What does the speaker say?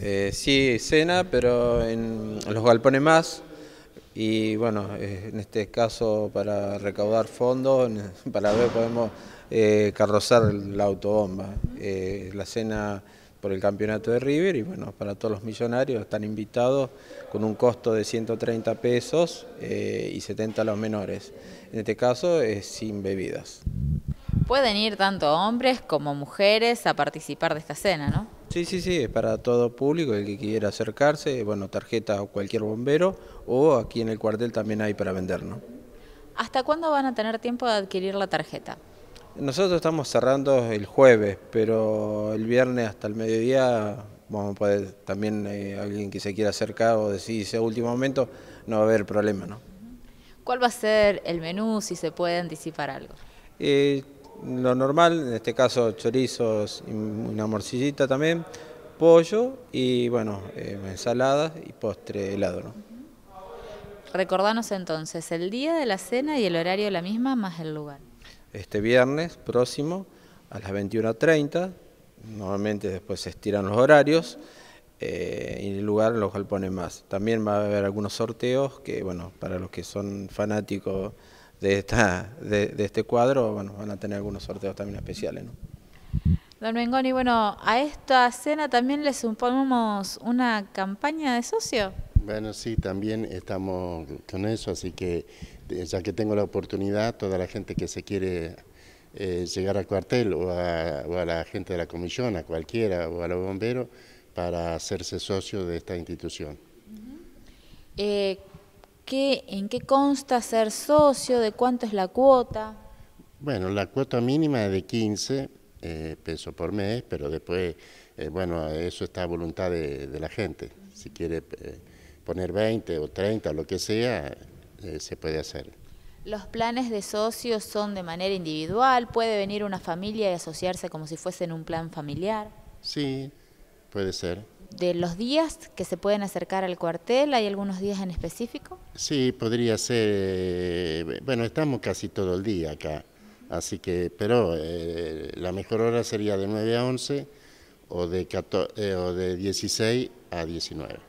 Eh, sí, cena, pero en los galpones más. Y bueno, eh, en este caso para recaudar fondos, para ver podemos eh, carrozar la autobomba. la cena por el campeonato de River y bueno, para todos los millonarios están invitados con un costo de 130 pesos y 70 los menores. En este caso es sin bebidas. Pueden ir tanto hombres como mujeres a participar de esta cena, ¿no? Sí, sí, sí, es para todo público, el que quiera acercarse, bueno, tarjeta o cualquier bombero, o aquí en el cuartel también hay para vender, ¿no? ¿Hasta cuándo van a tener tiempo de adquirir la tarjeta? Nosotros estamos cerrando el jueves, pero el viernes hasta el mediodía vamos a poder, también eh, alguien que se quiera acercar o decir ese último momento, no va a haber problema, ¿no? ¿Cuál va a ser el menú, si se puede anticipar algo? Eh, lo normal, en este caso chorizos y una morcillita también, pollo y bueno, eh, ensaladas y postre helado. ¿no? Recordanos entonces el día de la cena y el horario de la misma más el lugar. Este viernes próximo a las 21.30, normalmente después se estiran los horarios eh, y el lugar lo cual más. También va a haber algunos sorteos que, bueno, para los que son fanáticos de, esta, de, este cuadro, bueno, van a tener algunos sorteos también especiales. ¿no? Don Mengoni, bueno, a esta cena también le suponemos una campaña de socio. Bueno, sí, también estamos con eso, así que eh, ya que tengo la oportunidad, toda la gente que se quiere eh, llegar al cuartel o a, la gente de la comisión, a cualquiera o a los bomberos, para hacerse socio de esta institución. Eh, en qué consta ser socio, de cuánto es la cuota. Bueno, la cuota mínima es de 15 eh, pesos por mes, pero después, eh, bueno, eso está a voluntad de, la gente. Si quiere eh, poner 20 o 30 lo que sea, se puede hacer. ¿Los planes de socios son de manera individual? ¿Puede venir una familia y asociarse como si fuesen un plan familiar? Sí, Puede ser. ¿De los días que se pueden acercar al cuartel? ¿Hay algunos días en específico? Sí, podría ser. Eh, bueno, estamos casi todo el día acá, así que, pero eh, la mejor hora sería de 9 a 11 o de, 14, eh, o de 16 a 19.